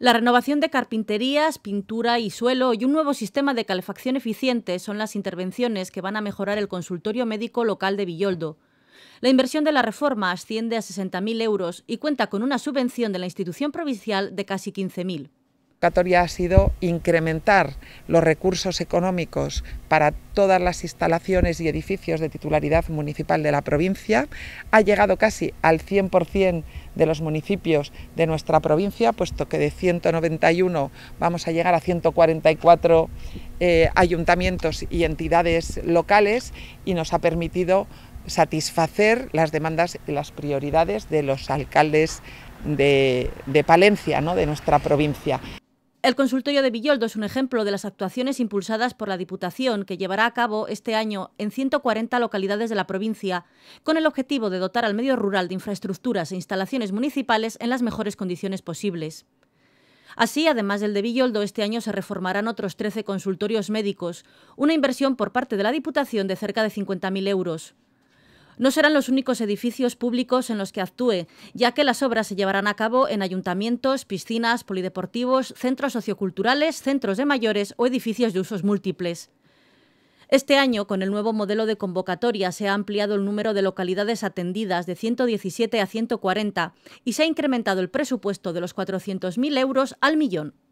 La renovación de carpinterías, pintura y suelo y un nuevo sistema de calefacción eficiente son las intervenciones que van a mejorar el consultorio médico local de Villoldo. La inversión de la reforma asciende a 60.000 euros y cuenta con una subvención de la institución provincial de casi 15.000 ha sido incrementar los recursos económicos para todas las instalaciones y edificios de titularidad municipal de la provincia. Ha llegado casi al 100% de los municipios de nuestra provincia, puesto que de 191 vamos a llegar a 144 eh, ayuntamientos y entidades locales y nos ha permitido satisfacer las demandas y las prioridades de los alcaldes de, de Palencia, ¿no? de nuestra provincia. El consultorio de Villoldo es un ejemplo de las actuaciones impulsadas por la Diputación que llevará a cabo este año en 140 localidades de la provincia, con el objetivo de dotar al medio rural de infraestructuras e instalaciones municipales en las mejores condiciones posibles. Así, además del de Villoldo, este año se reformarán otros 13 consultorios médicos, una inversión por parte de la Diputación de cerca de 50.000 euros. No serán los únicos edificios públicos en los que actúe, ya que las obras se llevarán a cabo en ayuntamientos, piscinas, polideportivos, centros socioculturales, centros de mayores o edificios de usos múltiples. Este año, con el nuevo modelo de convocatoria, se ha ampliado el número de localidades atendidas de 117 a 140 y se ha incrementado el presupuesto de los 400.000 euros al millón.